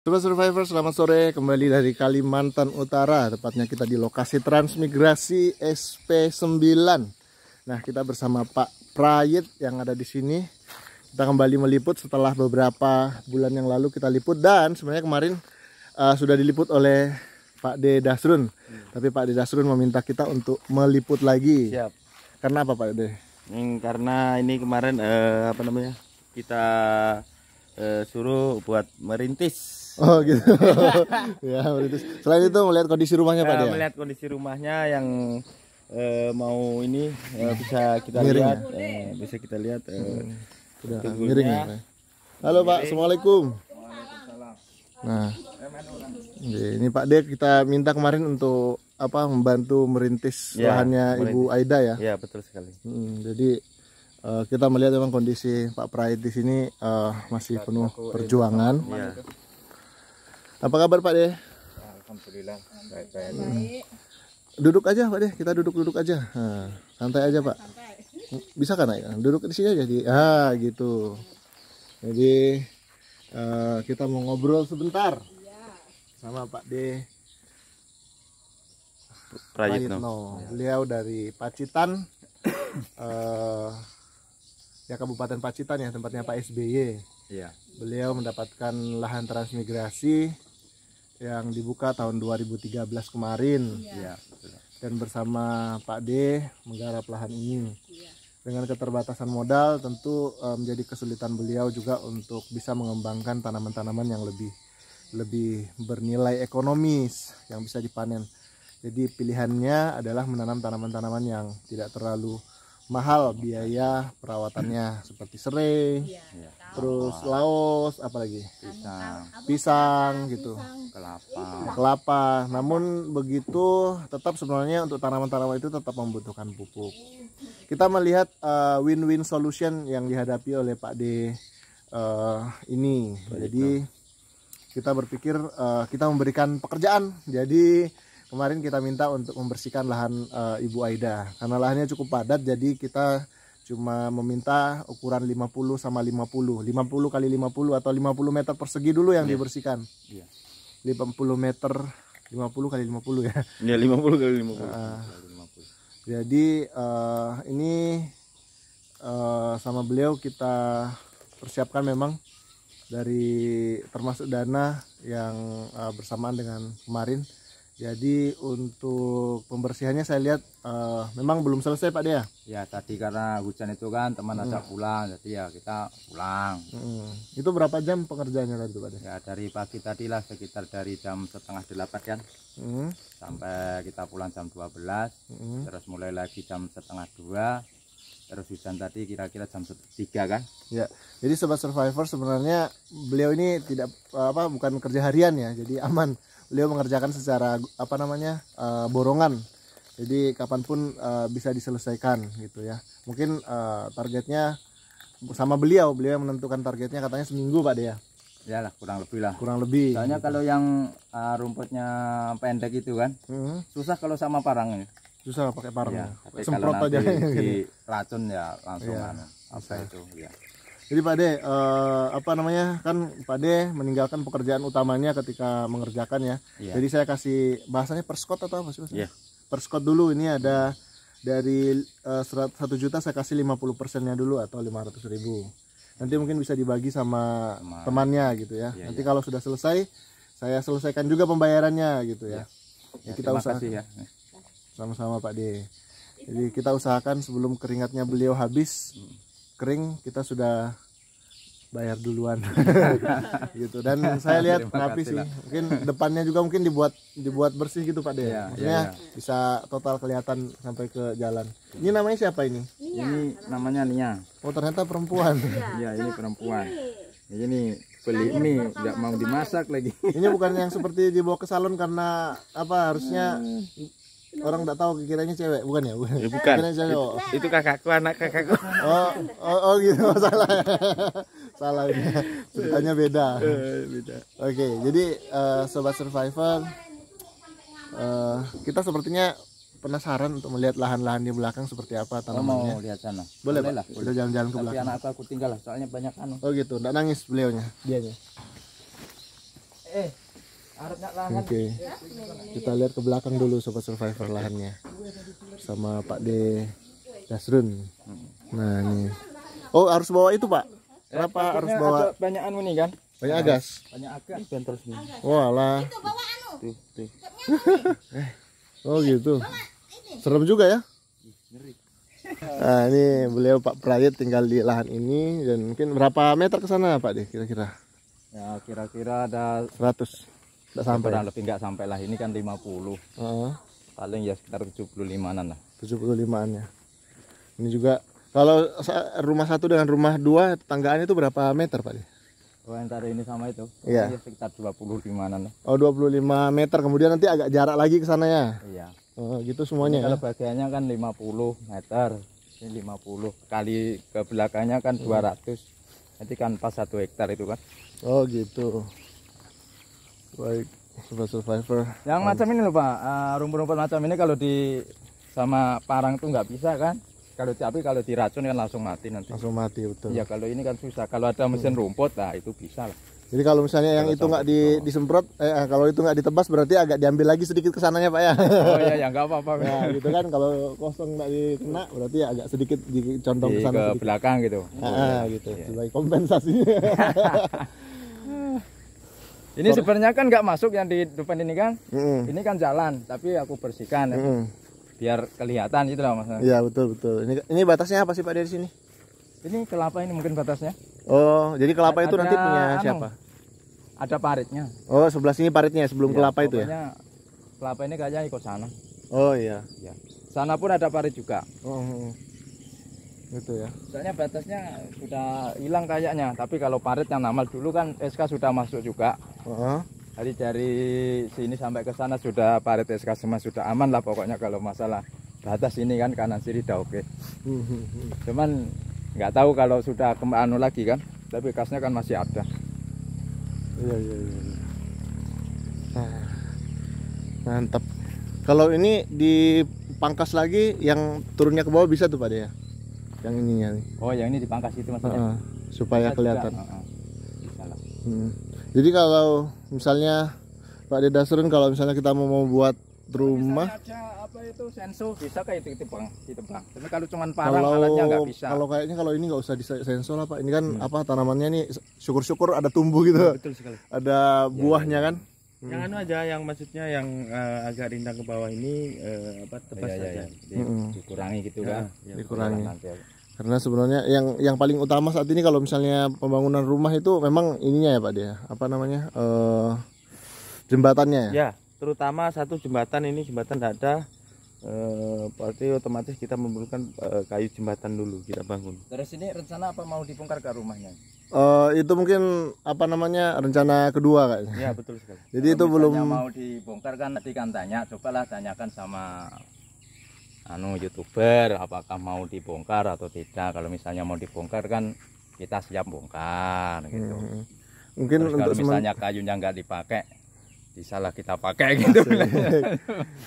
Sobat Survivor, selamat sore kembali dari Kalimantan Utara Tepatnya kita di lokasi transmigrasi SP9 Nah kita bersama Pak Prayit yang ada di sini Kita kembali meliput setelah beberapa bulan yang lalu kita liput Dan sebenarnya kemarin uh, sudah diliput oleh Pak D. Dasrun hmm. Tapi Pak D. Dasrun meminta kita untuk meliput lagi Siap Karena apa Pak D? Hmm, karena ini kemarin uh, apa namanya kita uh, suruh buat merintis Oh gitu. ya merintis. Selain itu melihat kondisi rumahnya Pak ya, dia. Melihat kondisi rumahnya yang eh, mau ini eh, bisa kita miring, lihat, ya? bisa kita lihat. Hmm. Udah, ah, miring ya. Halo Pak, assalamualaikum. Nah, ini Pak Dek kita minta kemarin untuk apa membantu merintis ya, lahannya merintis. Ibu Aida ya. Iya betul sekali. Hmm, jadi uh, kita melihat memang kondisi Pak Praid di sini uh, masih penuh perjuangan. Apa kabar Pak De? Alhamdulillah baik-baik. Hmm. Duduk aja Pak De, kita duduk-duduk aja. Nah, santai aja Pak. Bisa kan naik? Duduk di sini aja di. Ah gitu. Jadi uh, kita mau ngobrol sebentar sama Pak De. Prayitno, Beliau dari Pacitan. uh, ya Kabupaten Pacitan ya tempatnya Pak SBY. Iya. Beliau mendapatkan lahan transmigrasi yang dibuka tahun 2013 kemarin ya. ya. dan bersama Pak D menggarap lahan ini ya. dengan keterbatasan modal tentu eh, menjadi um, kesulitan beliau juga untuk bisa mengembangkan tanaman-tanaman yang lebih lebih bernilai ekonomis yang bisa dipanen jadi pilihannya adalah menanam tanaman-tanaman yang tidak terlalu mahal biaya perawatannya hmm. seperti serai, ya. Iya. terus Kalapa. laos, apalagi pisang, pisang gitu, kelapa. kelapa. Namun begitu tetap sebenarnya untuk tanaman-tanaman itu tetap membutuhkan pupuk. Kita melihat win eh, win-win solution yang dihadapi oleh Pak D uh, ini. Jadi kita berpikir uh, kita memberikan pekerjaan. Jadi kemarin kita minta untuk membersihkan lahan e, Ibu Aida karena lahannya cukup padat jadi kita cuma meminta ukuran 50 sama 50 50 kali 50 atau 50 meter persegi dulu yang yeah. dibersihkan yeah. 50 meter 50 kali 50 ya ya yeah, 50 kali 50, uh, 50. jadi uh, ini uh, sama beliau kita persiapkan memang dari termasuk dana yang uh, bersamaan dengan kemarin jadi untuk pembersihannya saya lihat uh, memang belum selesai Pak Dea. Ya tadi karena hujan itu kan teman hmm. ajak pulang, jadi ya kita pulang. Hmm. Itu berapa jam pengerjaannya tadi Pak Dea? Ya dari pagi tadi lah sekitar dari jam setengah delapan kan, hmm. sampai kita pulang jam 12 hmm. terus mulai lagi jam setengah dua, terus hujan tadi kira-kira jam tiga kan? Ya, jadi sobat survivor sebenarnya beliau ini tidak apa bukan kerja harian ya, jadi aman beliau mengerjakan secara apa namanya uh, borongan jadi kapanpun uh, bisa diselesaikan gitu ya mungkin uh, targetnya sama beliau beliau yang menentukan targetnya katanya seminggu pak dia ya lah kurang lebih lah kurang lebih soalnya gitu. kalau yang uh, rumputnya pendek itu kan mm -hmm. susah kalau sama parang susah pakai parang ya, semprot aja di, di racun ya langsung ya, apa itu ya jadi Pak De, eh, apa namanya kan Pak De meninggalkan pekerjaan utamanya ketika mengerjakan ya. Yeah. Jadi saya kasih bahasanya per atau apa sih mas? Yeah. Per dulu ini ada dari eh, satu uh, juta saya kasih 50 persennya dulu atau 500 ribu. Nanti mungkin bisa dibagi sama Teman. temannya gitu ya. Yeah, Nanti yeah. kalau sudah selesai, saya selesaikan juga pembayarannya gitu ya. Yeah. Ya, ya kita usahakan. Ya. Sama-sama Pak De. Jadi kita usahakan sebelum keringatnya beliau habis kering kita sudah bayar duluan gitu dan saya lihat rapi sih mungkin depannya juga mungkin dibuat dibuat bersih gitu pak deh ya, maksudnya ya, ya. bisa total kelihatan sampai ke jalan ini namanya siapa ini Nia. ini namanya Nia oh ternyata perempuan iya, iya ya, ini perempuan ini, ini beli ini nggak mau dimasak lagi ini bukan yang seperti dibawa ke salon karena apa harusnya hmm orang tidak tahu kiranya cewek bukan ya bukan ya, bukan kiranya cewek itu, itu kakakku anak kakakku oh oh, oh gitu salah salah ini ceritanya beda eh, beda oke okay, jadi uh, sobat survivor uh, kita sepertinya penasaran untuk melihat lahan-lahan di belakang seperti apa tanamannya. mau lihat sana. Boleh, Boleh lah. Kita jalan-jalan ke belakang. anak aku, tinggal lah, soalnya banyak anu. Oh gitu, tidak nangis beliaunya. dia iya. Eh, Oke. Okay. Kita lihat ke belakang dulu sobat survivor lahannya. Sama Pak D Dasrun. Nah, ini. Oh, harus bawa itu, Pak. Kenapa ya, harus bawa? Banyak anu nih kan? Banyak agas. Banyak agas. dan terus Walah. Wah lah. Tuh, tuh. Eh, oh, gitu. Serem juga ya? Nah, ini beliau Pak Prayet tinggal di lahan ini dan mungkin berapa meter ke sana Pak D kira-kira? Ya, kira-kira ada 100. Nggak sampai. Kurang lebih enggak sampai lah. Ini kan 50. Uh -huh. Paling ya sekitar 75-an lah. 75-an ya. Ini juga kalau rumah satu dengan rumah dua tanggaan itu berapa meter Pak? Oh, antara ini sama itu. Iya. Yeah. Sekitar 25-an lah. Oh, 25 meter. Kemudian nanti agak jarak lagi ke sana ya. Iya. Oh, gitu semuanya. Ini ya? kalau ya? bagiannya kan 50 meter. Ini 50 kali ke belakangnya kan hmm. 200. Nanti kan pas satu hektar itu kan. Oh, gitu baik super survivor yang macam ini loh pak eh, rumput-rumput macam ini kalau di sama parang tuh nggak bisa kan kalau tapi kalau diracun kan langsung mati nanti langsung mati betul ya kalau ini kan susah kalau ada mesin rumput nah itu bisa lah jadi kalau misalnya yang itu nggak di, oh. disemprot, eh, eh, kalau itu nggak ditebas berarti agak diambil lagi sedikit kesananya pak ya. Oh iya, ya nggak apa-apa. Ya gitu kan kalau kosong nggak dikena berarti agak sedikit dicontong di, ke, ke sedikit. belakang gitu. Ah, oh, gitu. Ya. Sebagai kompensasinya. Ini sebenarnya kan nggak masuk yang di depan ini kan. Mm. Ini kan jalan, tapi aku bersihkan. Mm. Biar kelihatan gitu lah Mas. Iya, betul betul. Ini ini batasnya apa sih Pak dari sini? Ini kelapa ini mungkin batasnya. Oh, jadi kelapa ada, itu nanti punya anu, siapa? Ada paritnya. Oh, sebelah sini paritnya sebelum ya, kelapa itu ya. Kelapa ini kayaknya ikut sana. Oh iya. Ya. Sana pun ada parit juga. Oh gitu ya soalnya batasnya sudah hilang kayaknya tapi kalau parit yang namal dulu kan SK sudah masuk juga uh jadi dari sini sampai ke sana sudah parit SK semua sudah aman lah pokoknya kalau masalah batas ini kan kanan sini dah oke okay. Hmm. cuman nggak tahu kalau sudah kembali anu lagi kan tapi kasnya kan masih ada iya iya iya, iya. Ah. mantap kalau ini dipangkas lagi yang turunnya ke bawah bisa tuh pak ya yang ininya nih. oh yang ini dipangkas itu maksudnya uh, supaya ah, ah. bisa kelihatan juga, uh, Hmm. jadi kalau misalnya Pak Deda kalau misalnya kita mau, membuat rumah apa itu sensu bisa kayak itu bang itu tapi kalau cuman parang kalau, bisa kalau kayaknya kalau ini nggak usah di sensor lah pak ini kan hmm. apa tanamannya ini syukur-syukur ada tumbuh gitu nah, betul sekali ada buahnya ya, ya. kan hmm. yang anu aja yang maksudnya yang uh, agak rindang ke bawah ini uh, apa tebas ya, ya, aja ya. Hmm. dikurangi gitu ya, kan ya, dikurangi karena sebenarnya yang yang paling utama saat ini kalau misalnya pembangunan rumah itu memang ininya ya Pak dia, apa namanya? Uh, jembatannya ya. Ya, terutama satu jembatan ini jembatan dada eh, berarti otomatis kita memerlukan uh, kayu jembatan dulu kita bangun. Terus ini rencana apa mau dibongkar ke rumahnya? Uh, itu mungkin apa namanya rencana kedua Kak? Ya betul sekali. Jadi Kalau itu belum mau dibongkar kan Nanti kan tanya, cobalah tanyakan sama anu youtuber apakah mau dibongkar atau tidak kalau misalnya mau dibongkar kan kita siap bongkar gitu hmm. mungkin Terus untuk kalau misalnya kayunya nggak dipakai bisa kita pakai gitu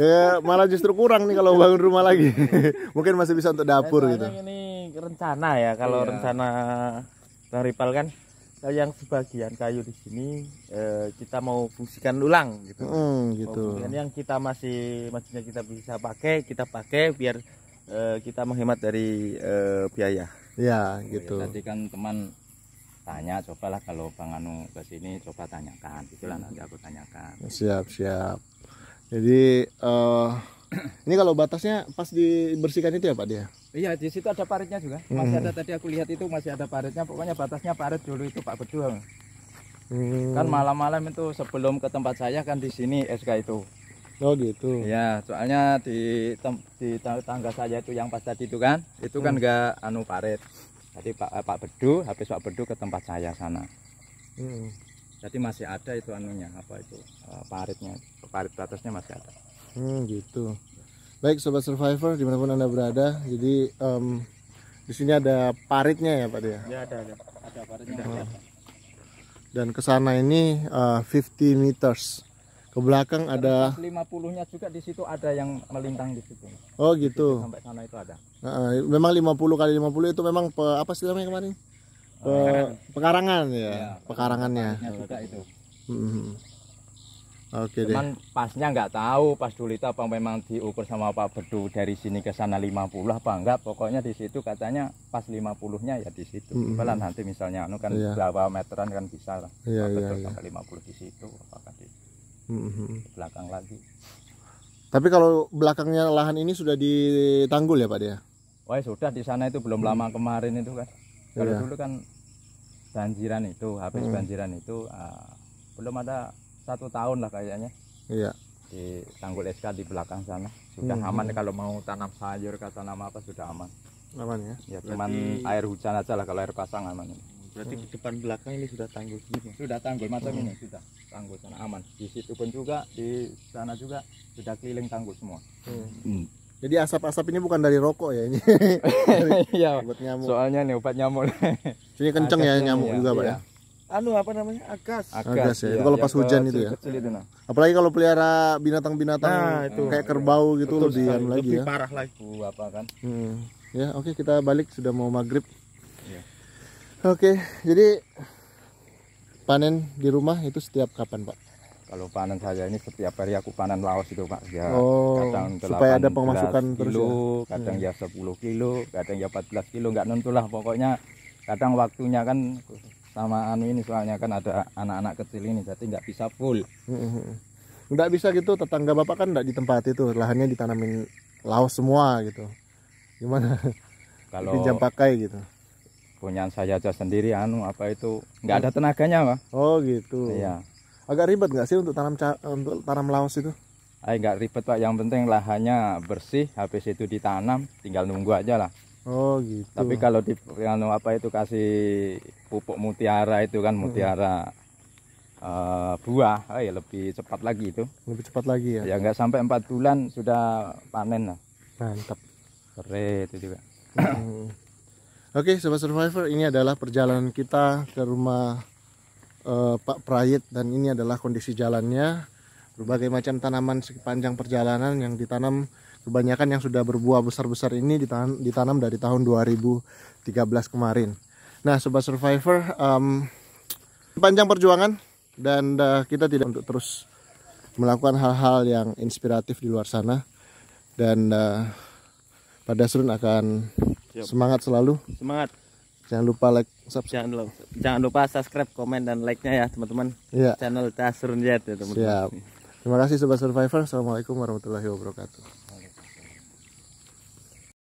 ya malah justru kurang nih kalau bangun rumah lagi mungkin masih bisa untuk dapur nah, gitu ini rencana ya kalau iya. rencana Bang Ripal kan Eh, yang sebagian kayu di sini eh, kita mau fungsikan ulang gitu. Mm, gitu. yang kita masih maksudnya kita bisa pakai, kita pakai biar eh, kita menghemat dari eh, biaya. Ya, nah, ya gitu. Nanti tadi kan teman tanya cobalah kalau Bang Anu ke sini coba tanyakan. Itulah nanti aku tanyakan. Siap, siap. Jadi eh uh ini kalau batasnya pas dibersihkan itu ya Pak dia? Iya di situ ada paritnya juga. Hmm. Masih hmm. ada tadi aku lihat itu masih ada paritnya. Pokoknya batasnya parit dulu itu Pak Bedu. Hmm. Kan malam-malam itu sebelum ke tempat saya kan di sini SK itu. Oh gitu. Ya soalnya di di tangga saya itu yang pas tadi itu kan itu kan enggak hmm. anu parit. Jadi Pak eh, Pak Bedu habis Pak Bedu ke tempat saya sana. Hmm. Jadi masih ada itu anunya apa itu uh, paritnya parit batasnya masih ada. Hmm, gitu. Baik sobat survivor dimanapun anda berada, jadi um, di sini ada paritnya ya Pak Dia. Ya ada ada, ada paritnya. Hmm. Dan ke sana ini uh, eh, 50 meters. Ke belakang ada 50-nya juga di situ ada yang melintang di situ. Oh gitu. Situ sampai sana itu ada. Uh, memang 50 kali 50 itu memang pe, apa sih namanya kemarin? Pe, pekarangan ya, ya pekarangannya. Juga itu. Hmm. Oke deh. Cuman pasnya nggak tahu pas dulu itu apa memang diukur sama Pak Bedu dari sini ke sana 50 apa enggak. Pokoknya di situ katanya pas 50-nya ya di situ. Mm -hmm. nanti misalnya anu kan yeah. berapa meteran kan bisa lah. Yeah, yeah, Bedu yeah. sampai 50 di situ apakah di mm -hmm. belakang lagi. Tapi kalau belakangnya lahan ini sudah ditanggul ya Pak dia? Wah sudah di sana itu belum mm. lama kemarin itu kan. Kalau yeah. dulu kan banjiran itu habis mm. banjiran itu uh, belum ada satu tahun lah kayaknya iya di tanggul SK di belakang sana sudah hmm. aman kalau mau tanam sayur kata nama apa sudah aman aman ya ya berarti... cuman air hujan aja lah kalau air pasang aman berarti di depan belakang ini sudah tanggul gini sudah tanggul macam hmm. ini sudah tanggul sana aman di situ pun juga di sana juga sudah keliling tanggul semua hmm. Hmm. Jadi asap-asap ini bukan dari rokok ya ini. Iya. Soalnya nih obat nyamuk. Ini kenceng ya nyamuk ya, juga, iya. Pak ya. Iya anu apa namanya agas agas, ya, ya. Itu iya, kalau pas hujan itu ya itu, nah. apalagi kalau pelihara binatang-binatang nah, itu. kayak kerbau gitu lebih anu lagi lebih ya parah lagi uh, apa kan hmm. ya oke okay, kita balik sudah mau maghrib ya. oke okay, jadi panen di rumah itu setiap kapan pak kalau panen saja ini setiap hari aku panen laos itu pak ya oh, kadang supaya ada pemasukan terus ya? kadang hmm. ya 10 kilo kadang ya 14 kilo nggak nentulah pokoknya kadang waktunya kan sama anu ini soalnya kan ada anak-anak kecil ini jadi nggak bisa full mm-hmm. nggak bisa gitu tetangga bapak kan nggak di tempat itu lahannya ditanamin laos semua gitu gimana kalau pinjam pakai gitu punya saya aja sendiri anu apa itu nggak ada tenaganya pak oh gitu iya agak ribet nggak sih untuk tanam untuk tanam laos itu Ay, nggak ribet pak yang penting lahannya bersih habis itu ditanam tinggal nunggu aja lah Oh gitu. Tapi kalau di anu apa itu kasih pupuk mutiara itu kan mutiara hmm. uh, buah, oh ya lebih cepat lagi itu. Lebih cepat lagi ya. Ya nggak sampai empat bulan sudah panen lah. Mantap. Keren itu juga. Hmm. Oke, okay, sobat survivor, ini adalah perjalanan kita ke rumah uh, Pak Prayit dan ini adalah kondisi jalannya. Berbagai macam tanaman sepanjang perjalanan yang ditanam Kebanyakan yang sudah berbuah besar-besar ini ditanam, ditanam dari tahun 2013 kemarin. Nah, sobat survivor, um, panjang perjuangan dan uh, kita tidak untuk terus melakukan hal-hal yang inspiratif di luar sana dan uh, pada akan Siap. semangat selalu. Semangat. Jangan lupa like, subscribe. Jangan lupa, jangan lupa subscribe, komen dan like-nya ya, teman-teman. Ya. Channel Tasrun Jet ya, teman-teman. Siap. Terima kasih sobat Survivor. Assalamualaikum warahmatullahi wabarakatuh.